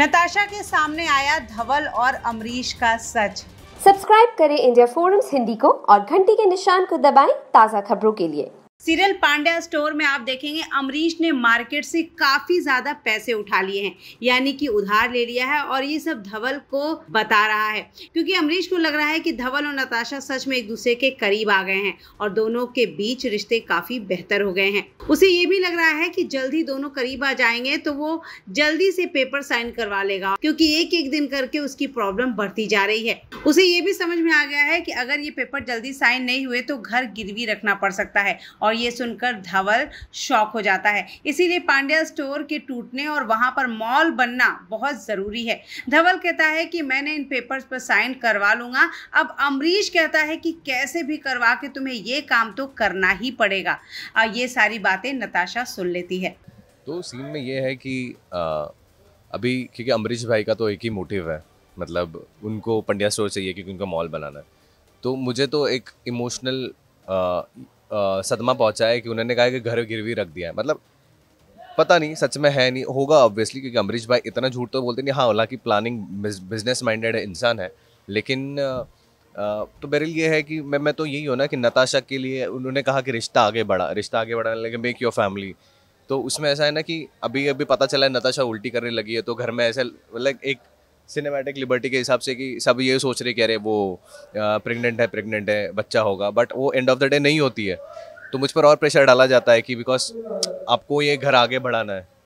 नताशा के सामने आया धवल और अमरीश का सच सब्सक्राइब करें इंडिया फोरम्स हिंदी को और घंटी के निशान को दबाएं ताज़ा खबरों के लिए सीरियल पांड्या स्टोर में आप देखेंगे अमरीश ने मार्केट से काफ़ी ज़्यादा पैसे उठा लिए हैं यानी कि उधार ले लिया है और ये सब धवल को बता रहा है क्योंकि अमरीश को लग रहा है कि धवल और नताशा सच में एक दूसरे के करीब आ गए हैं और दोनों के बीच रिश्ते काफ़ी बेहतर हो गए हैं उसे ये भी लग रहा है कि जल्द ही दोनों करीब आ जाएंगे तो वो जल्दी से पेपर साइन करवा लेगा क्योंकि एक एक दिन करके उसकी प्रॉब्लम बढ़ती जा रही है उसे ये भी समझ में आ गया है कि अगर ये पेपर जल्दी साइन नहीं हुए तो घर गिरवी रखना पड़ सकता है और और ये सुनकर धवल शौक हो जाता है इसीलिए पांड्या स्टोर के टूटने और वहाँ पर मॉल बनना बहुत ज़रूरी है धवल कहता है कि मैंने इन पेपर्स पर साइन करवा लूँगा अब अमरीश कहता है कि कैसे भी करवा के तुम्हें ये काम तो करना ही पड़ेगा और ये सारी बातें नताशा सुन लेती है तो सीन में ये है कि आ, अभी क्योंकि अमरीश भाई का तो एक ही मोटिव है मतलब उनको पंड्या स्टोर चाहिए क्योंकि उनका मॉल बनाना है तो मुझे तो एक इमोशनल सदमा पहुंचा है कि उन्होंने कहा कि घर गिरवी रख दिया है मतलब पता नहीं सच में है नहीं होगा ऑब्वियसली क्योंकि अमरीश भाई इतना झूठ तो बोलते नहीं हाँ हालांकि प्लानिंग बिजनेस माइंडेड इंसान है लेकिन तो मेरे लिए है कि मैं मैं तो यही हूँ ना कि नताशा के लिए उन्होंने कहा कि रिश्ता आगे बढ़ा रिश्ता आगे बढ़ाने लगे मेक योर फैमिली तो उसमें ऐसा है ना कि अभी अभी पता चला है नताशा उल्टी करने लगी है तो घर में ऐसे लाइक एक सिनेमैटिक लिबर्टी के हिसाब से कि सब ये सोच रहे कि अरे वो प्रेग्नेंट है प्रेग्नेंट है बच्चा होगा बट वो एंड ऑफ द डे नहीं होती है तो मुझ पर और प्रेशर डाला जाता है कि बिकॉज आपको ये घर आगे बढ़ाना है